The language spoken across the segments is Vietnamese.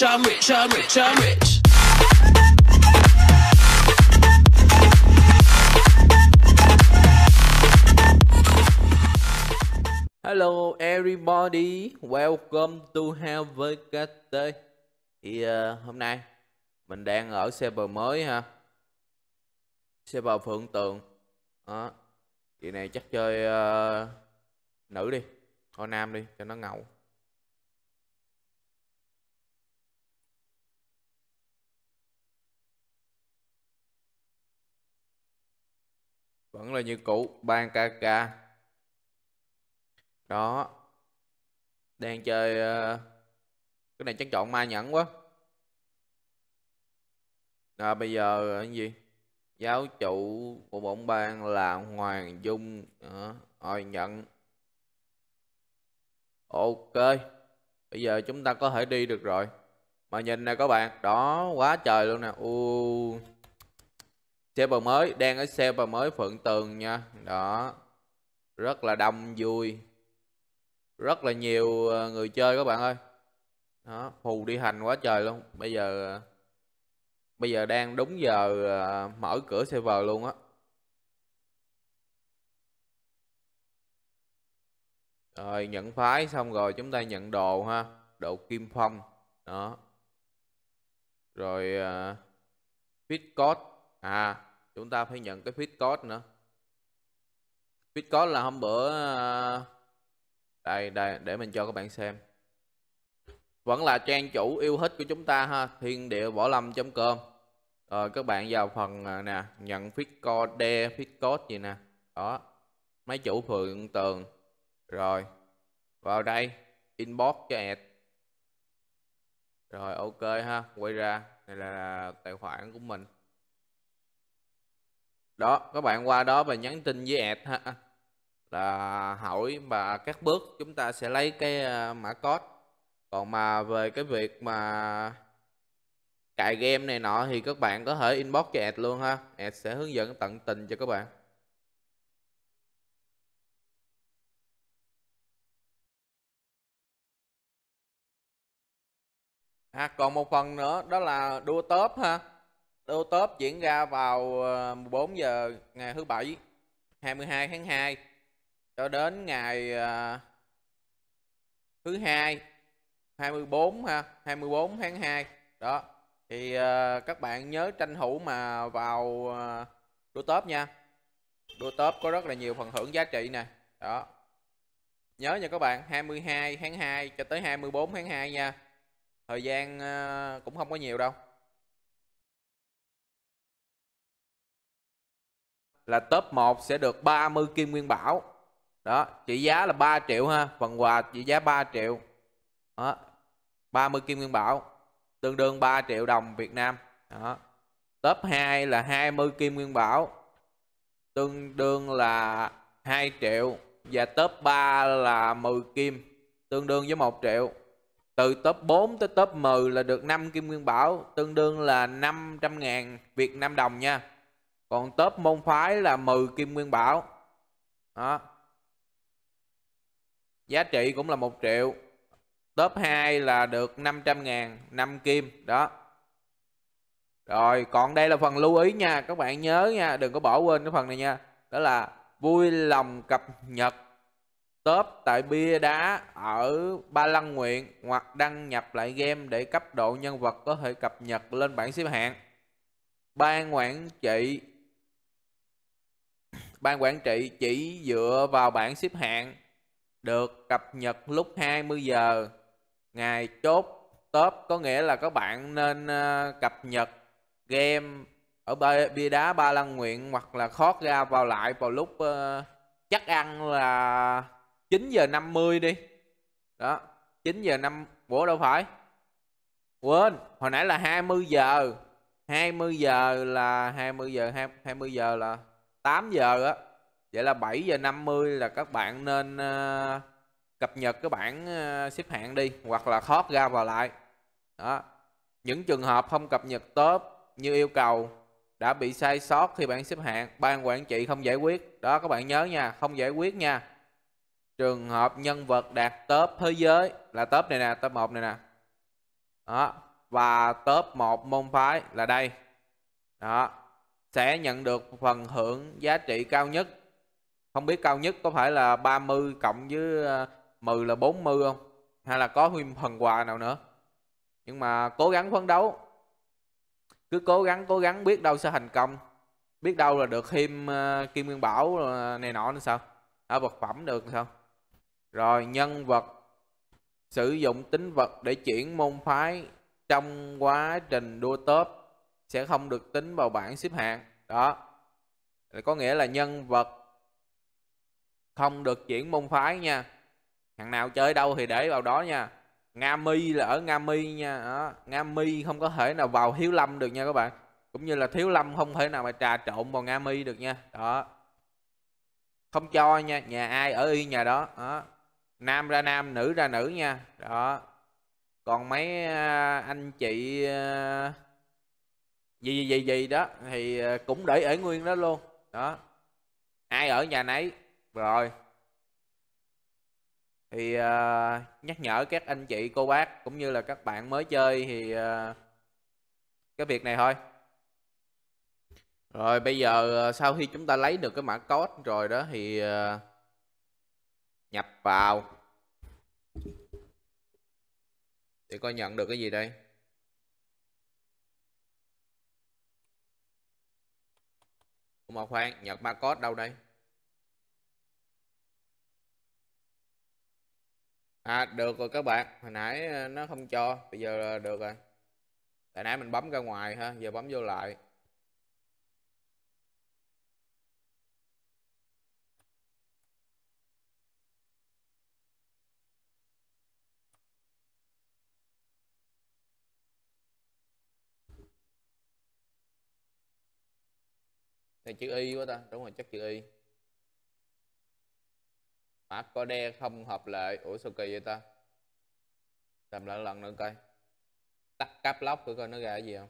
rich, I'm rich, I'm rich, I'm rich. Hello everybody, welcome to Harvard Cafe. Thì uh, hôm nay mình đang ở server mới ha. Server Phượng Tường. Đó. Kỳ này chắc chơi uh, nữ đi, thôi nam đi cho nó ngầu. vẫn là như cũ ban kk đó đang chơi ờ, cái này chắc chọn ma nhẫn quá à, bây giờ ờ, cái gì giáo chủ của bổn ban là hoàng dung đó. rồi nhận ok bây giờ chúng ta có thể đi được rồi mà nhìn nè các bạn đó quá trời luôn nè u xe bờ mới đang ở xe bờ mới phượng tường nha đó rất là đông vui rất là nhiều ờ, người chơi các bạn ơi đó phù đi hành quá trời luôn bây giờ ờ, bây giờ đang đúng giờ ờ, mở cửa server luôn á rồi nhận phái xong rồi chúng ta nhận đồ ha độ kim phong đó rồi uh, fit code à chúng ta phải nhận cái feed code nữa feed code là hôm bữa à, đây đây để mình cho các bạn xem vẫn là trang chủ yêu thích của chúng ta ha thiên địa võ lâm com rồi các bạn vào phần à, nè nhận feed code đe feed code gì nè đó máy chủ phượng tường rồi vào đây inbox cho ad rồi ok ha quay ra đây là tài khoản của mình đó các bạn qua đó và nhắn tin với ad ha là hỏi và các bước chúng ta sẽ lấy cái ờ, mã code còn mà về cái việc mà cài game này nọ thì các bạn có thể inbox cho ad luôn ha ad sẽ hướng dẫn tận tình cho các bạn À, còn một phần nữa đó là đua tớp ha Đấu top diễn ra vào 14 ờ, giờ ngày thứ Bảy 22 tháng 2 cho đến ngày ờ, thứ hai 24 ha, 24 tháng 2. Đó. Thì ờ, các bạn nhớ tranh thủ mà vào đua top nha. Đua top có rất là nhiều phần thưởng giá trị nè. Đó. Nhớ nha các bạn, 22 tháng 2 cho tới 24 tháng 2 nha. Thời gian cũng không có nhiều đâu. là top 1 sẽ được 30 kim nguyên bảo đó trị giá là 3 triệu ha phần quà trị giá 3 triệu đó 30 kim nguyên bảo tương đương 3 triệu đồng Việt Nam đó top 2 là 20 kim nguyên bảo tương đương là 2 triệu và top 3 là 10 kim tương đương với 1 triệu từ top 4 tới top 10 là được 5 kim nguyên bảo tương đương là 500 ngàn Việt Nam đồng nha còn top môn phái là mười kim nguyên bảo đó giá trị cũng là một triệu top 2 là được 500 ngàn năm kim đó rồi còn đây là phần lưu ý nha các bạn nhớ nha đừng có bỏ quên cái phần này nha đó là vui lòng cập nhật top tại bia đá ở Ba Lăng Nguyện hoặc đăng nhập lại game để cấp độ nhân vật có thể cập nhật lên bảng xếp hạng ban quản trị ban quản trị chỉ dựa vào bảng xếp hạng được cập nhật lúc 20 giờ ngày chốt top có nghĩa là các bạn nên ờ, cập nhật game ở bia đá ba lăng nguyện hoặc là khót ra vào lại vào lúc ờ, chắc ăn là 9 giờ 50 đi đó 9 giờ 5 bố đâu phải quên hồi nãy là 20 giờ 20 giờ là 20 giờ 20 giờ là 8 giờ á vậy là 7 giờ 50 là các bạn nên ờ, cập nhật cái bảng ờ, xếp hạng đi hoặc là khót ra vào lại đó những trường hợp không cập nhật top như yêu cầu đã bị sai sót khi bạn xếp hạng ban quản trị không giải quyết đó các bạn nhớ nha không giải quyết nha trường hợp nhân vật đạt top thế giới là top này nè top 1 này nè đó và top 1 môn phái là đây đó sẽ nhận được phần hưởng giá trị cao nhất. Không biết cao nhất có phải là 30 cộng với 10 ờ, là 40 không? Hay là có thêm phần quà nào nữa? Nhưng mà cố gắng phấn đấu. Cứ cố gắng cố gắng biết đâu sẽ thành công. Biết đâu là được thêm ờ, kim nguyên bảo ờ, này nọ nữa sao? Ở vật phẩm được sao? Rồi nhân vật sử dụng tính vật để chuyển môn phái trong quá trình đua tớp sẽ không được tính vào bảng xếp hạng đó có nghĩa là nhân vật không được chuyển môn phái nha thằng nào chơi đâu thì để vào đó nha nga mi là ở nga mi nha đó. nga mi không có thể nào vào thiếu lâm được nha các bạn cũng như là thiếu lâm không thể nào mà trà trộn vào nga mi được nha đó không cho nha nhà ai ở y nhà đó đó nam ra nam nữ ra nữ nha đó còn mấy à, anh chị à, gì gì gì đó thì ờ, cũng để ở nguyên đó luôn đó ai ở nhà nấy rồi thì uh, nhắc nhở các anh chị cô bác cũng như là các bạn mới chơi thì uh, cái việc này thôi rồi bây giờ sau khi chúng ta lấy được cái mã code rồi đó thì uh, nhập vào để coi nhận được cái gì đây mà khoan, Nhật ba Cốt đâu đây? À được rồi các bạn, hồi nãy ờ, nó không cho, bây giờ ờ, được rồi. Tại nãy mình bấm ra ngoài ha, giờ bấm vô lại. này chữ y quá ta đúng rồi chắc chữ y mã code không hợp lệ ủa sao kỳ vậy ta làm lại lần nữa coi tắt cáp lóc thử coi nó ra cái gì không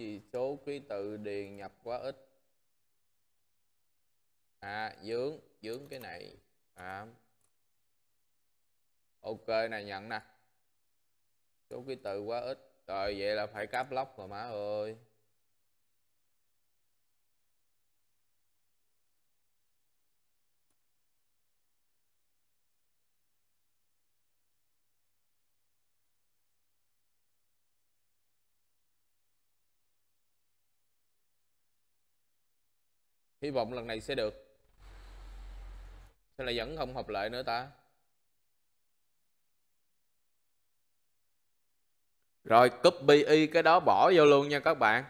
vì số ký tự điền nhập quá ít à dướng dướng cái này à. ok này nhận nè số ký tự quá ít rồi vậy là phải cáp lóc rồi má ơi hy vọng lần này sẽ được sao lại vẫn không hợp lại nữa ta rồi copy y cái đó bỏ vô luôn nha các bạn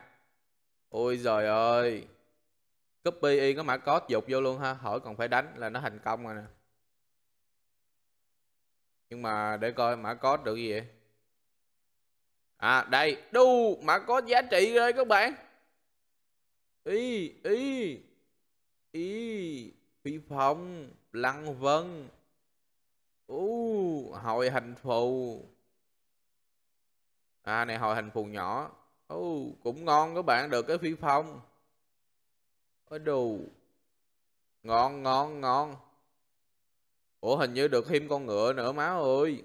ôi giời ơi copy y cái mã code dục vô luôn ha hỏi còn phải đánh là nó thành công rồi nè nhưng mà để coi mã code được gì vậy à đây đu mã code giá trị rồi các bạn ý ý ý phi phong lăng vân u hội hành phù à này hội hành phù nhỏ u cũng ngon các bạn được cái phi phong ở đù ngon ngon ngon ủa hình như được thêm con ngựa nữa má ơi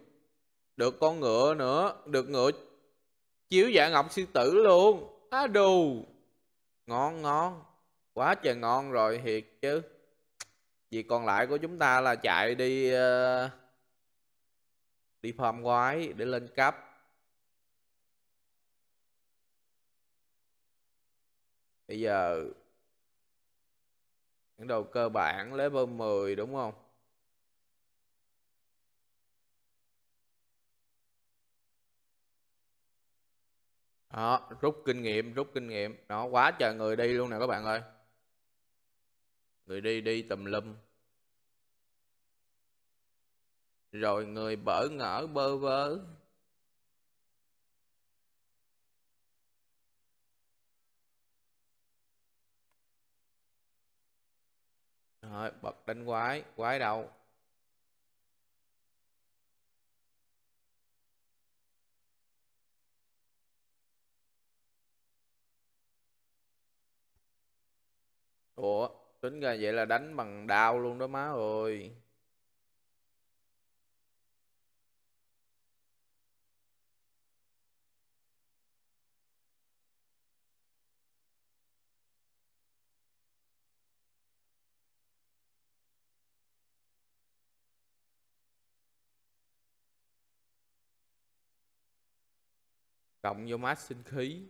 được con ngựa nữa được ngựa chiếu dạ ngọc sư tử luôn á à, đù ngon ngon quá trời ngon rồi thiệt chứ Vì còn lại của chúng ta là chạy đi ờ, đi farm quái để lên cấp bây giờ những đầu cơ bản level 10 đúng không đó rút kinh nghiệm rút kinh nghiệm Đó quá trời người đi luôn nè các bạn ơi người đi đi tùm lum rồi người bỡ ngỡ bơ vơ Rồi, bật đánh quái, quái đâu? Ủa, tính ra vậy là đánh bằng đao luôn đó má ơi cộng vô mát sinh khí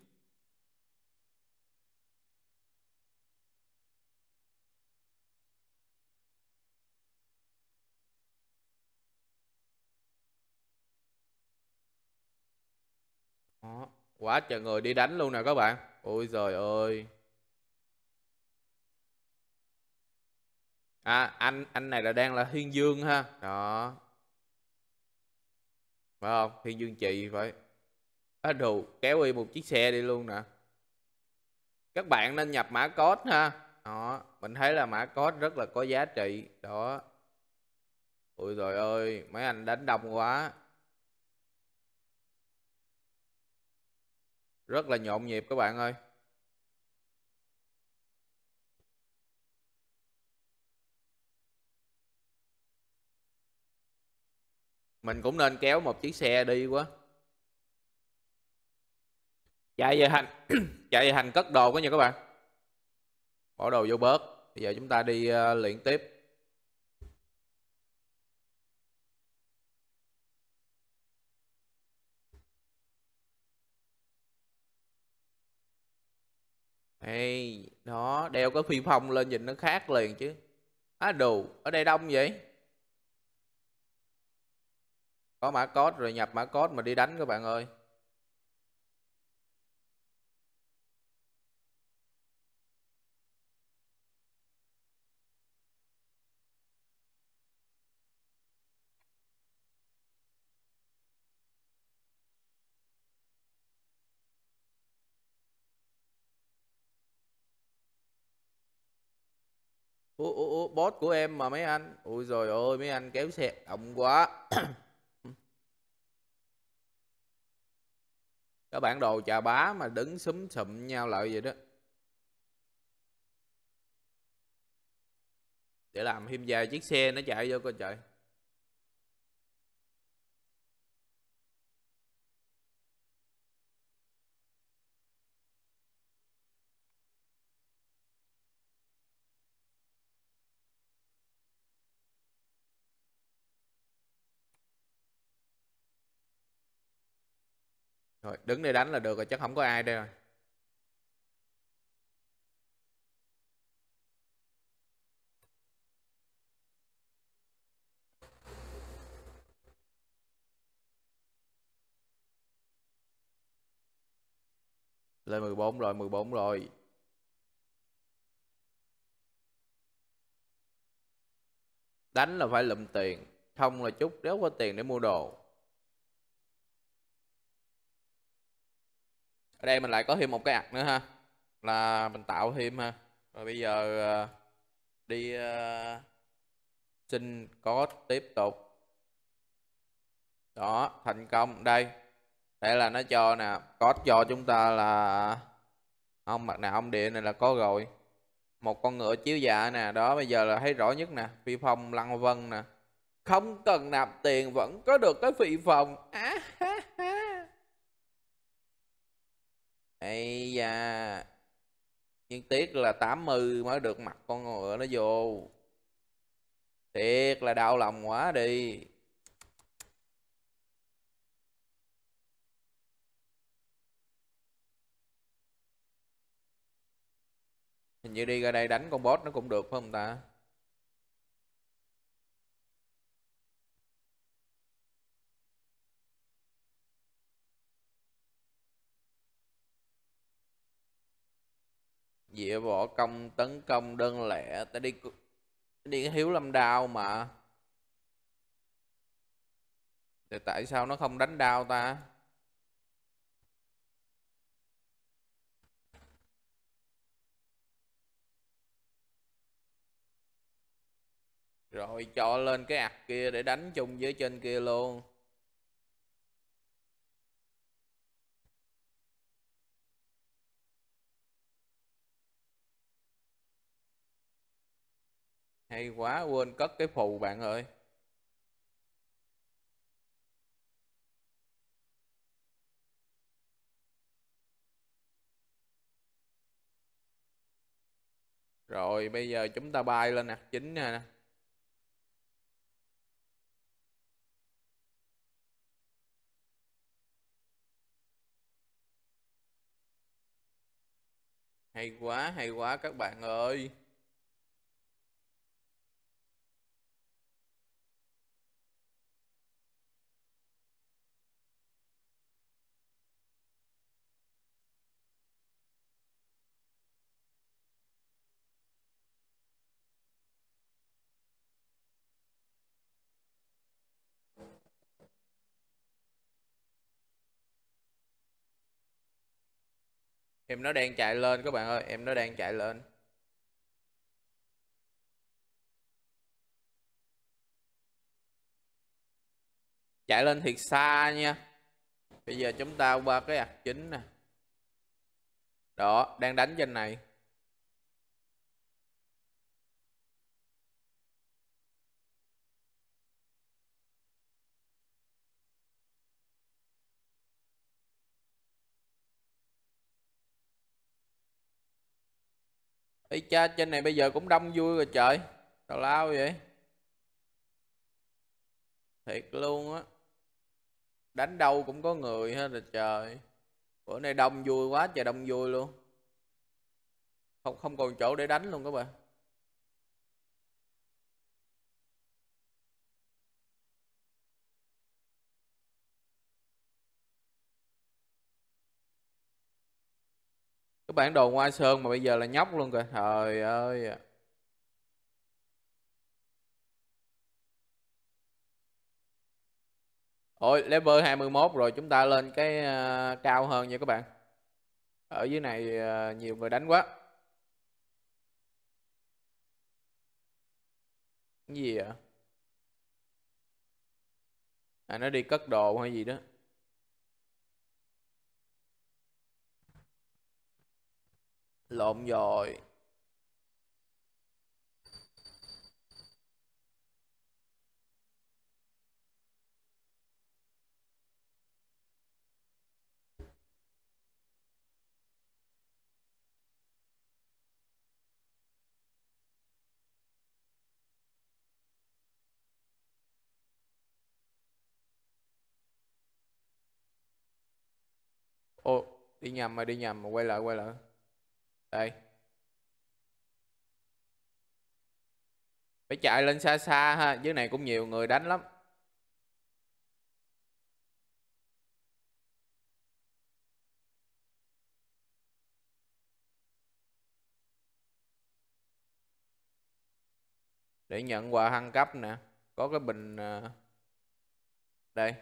Quá trời người đi đánh luôn nè các bạn Ôi giời ơi À anh anh này là đang là Thiên Dương ha Đó Phải không Thiên Dương chị phải Á à, đủ kéo đi một chiếc xe đi luôn nè Các bạn nên nhập mã code ha Đó Mình thấy là mã code rất là có giá trị Đó Ôi rồi ơi Mấy anh đánh đông quá rất là nhộn nhịp các bạn ơi mình cũng nên kéo một chiếc xe đi quá chạy về hành chạy về hành cất đồ quá nha các bạn bỏ đồ vô bớt bây giờ chúng ta đi uh, luyện tiếp hay đó đeo cái phi phong lên nhìn nó khác liền chứ á à, đù ở đây đông vậy có mã code rồi nhập mã code mà đi đánh các bạn ơi bot của em mà mấy anh ui rồi ôi mấy anh kéo xe ổng quá các bản đồ chà bá mà đứng súng sụm nhau lại vậy đó để làm thêm vài chiếc xe nó chạy vô coi trời Rồi, đứng đây đánh là được rồi, chắc không có ai đây rồi. Lên 14 rồi, 14 rồi. Đánh là phải lụm tiền, không là chút đéo có tiền để mua đồ. đây mình lại có thêm một cái ạc nữa ha là mình tạo thêm ha rồi bây giờ ờ, đi uh, xin code tiếp tục đó thành công đây đây là nó cho nè code cho chúng ta là ông mặt nạ ông địa này là có rồi một con ngựa chiếu dạ nè đó bây giờ là thấy rõ nhất nè phi phong lăng vân nè không cần nạp tiền vẫn có được cái phi phong á à ấy da nhưng tiếc là 80 mới được mặt con ngựa nó vô thiệt là đau lòng quá đi Hình như đi ra đây đánh con boss nó cũng được phải không ta? Dịa bỏ công tấn công đơn lẻ Ta đi đi Hiếu lâm đao mà Thì tại sao nó không đánh đao ta Rồi cho lên cái ạc kia để đánh chung với trên kia luôn hay quá quên cất cái phù bạn ơi Rồi bây giờ chúng ta bay lên hạt chính nè. Hay quá, hay quá các bạn ơi. em nó đang chạy lên các bạn ơi em nó đang chạy lên chạy lên thiệt xa nha bây giờ chúng ta qua cái ạc chính nè đó đang đánh trên này Ê cha trên này bây giờ cũng đông vui rồi trời Tào lao vậy Thiệt luôn á Đánh đâu cũng có người hết rồi trời Bữa nay đông vui quá trời đông vui luôn Không không còn chỗ để đánh luôn các bạn cái bản đồ ngoại sơn mà bây giờ là nhóc luôn kìa trời ơi Ôi level 21 rồi chúng ta lên cái uh, cao hơn nha các bạn Ở dưới này uh, nhiều người đánh quá Cái gì vậy? À nó đi cất đồ hay gì đó lộn rồi Ô, đi nhầm mà đi nhầm mà quay lại quay lại đây phải chạy lên xa xa ha dưới này cũng nhiều người đánh lắm để nhận quà thăng cấp nè có cái bình à, đây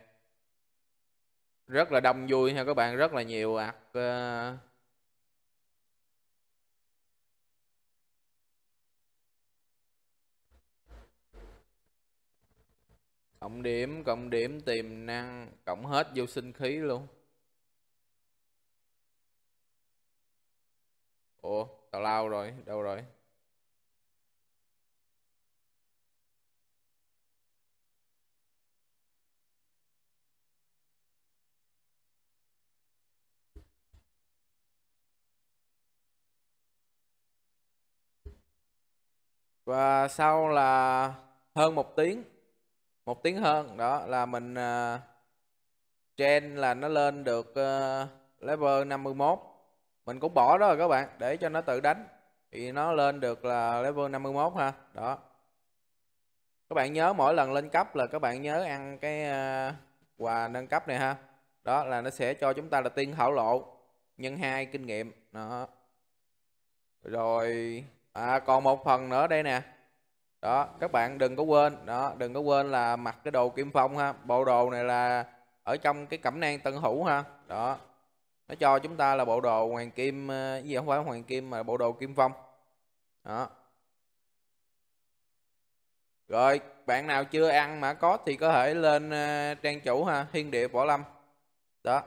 rất là đông vui ha các bạn rất là nhiều ạc uh, cộng điểm cộng điểm tiềm năng cộng hết vô sinh khí luôn ủa tào lao rồi đâu rồi và sau là hơn một tiếng một tiếng hơn đó là mình uh, trend là nó lên được uh, level 51 mình cũng bỏ đó rồi các bạn để cho nó tự đánh thì nó lên được là level 51 ha đó các bạn nhớ mỗi lần lên cấp là các bạn nhớ ăn cái uh, quà nâng cấp này ha đó là nó sẽ cho chúng ta là tiên hảo lộ nhân hai kinh nghiệm đó rồi à còn một phần nữa đây nè đó các bạn đừng có quên đó đừng có quên là mặc cái đồ kim phong ha bộ đồ này là ở trong cái cẩm nang tân hữu ha đó nó cho chúng ta là bộ đồ hoàng kim ờ, gì không phải hoàng kim mà bộ đồ kim phong đó rồi bạn nào chưa ăn mã có thì có thể lên ờ, trang chủ ha thiên địa võ lâm đó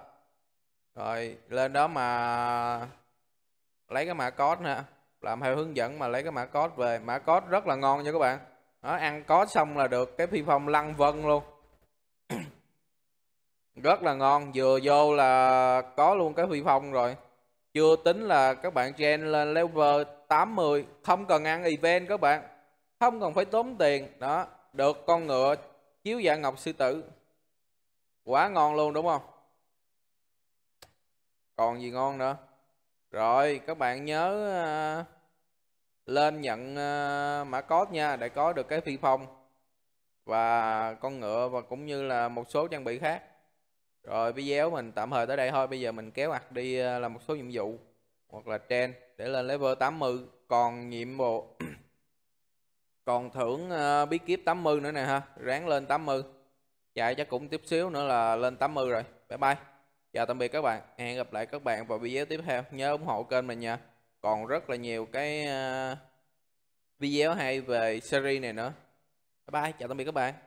rồi lên đó mà lấy cái mã code ha làm theo hướng dẫn mà lấy cái mã code về mã code rất là ngon nha các bạn đó, ăn code xong là được cái phi phong lăn vân luôn rất là ngon vừa vô là có luôn cái phi phong rồi chưa tính là các bạn gen lên level 80 không cần ăn event các bạn không cần phải tốn tiền đó được con ngựa chiếu dạ ngọc sư tử quá ngon luôn đúng không còn gì ngon nữa rồi các bạn nhớ ờ, lên nhận ờ, mã code nha để có được cái phi phong và con ngựa và cũng như là một số trang bị khác. Rồi video mình tạm thời tới đây thôi. Bây giờ mình kéo ạt đi ờ, làm một số nhiệm vụ hoặc là trên để lên level 80 còn nhiệm vụ còn thưởng bí kíp 80 nữa nè ha. Ráng lên 80. Chạy chắc cũng tiếp xíu nữa là lên 80 rồi. Bye bye chào tạm biệt các bạn hẹn gặp lại các bạn vào video tiếp theo nhớ ủng hộ kênh mình nha còn rất là nhiều cái ờ, video hay về series này nữa bye bye chào tạm biệt các bạn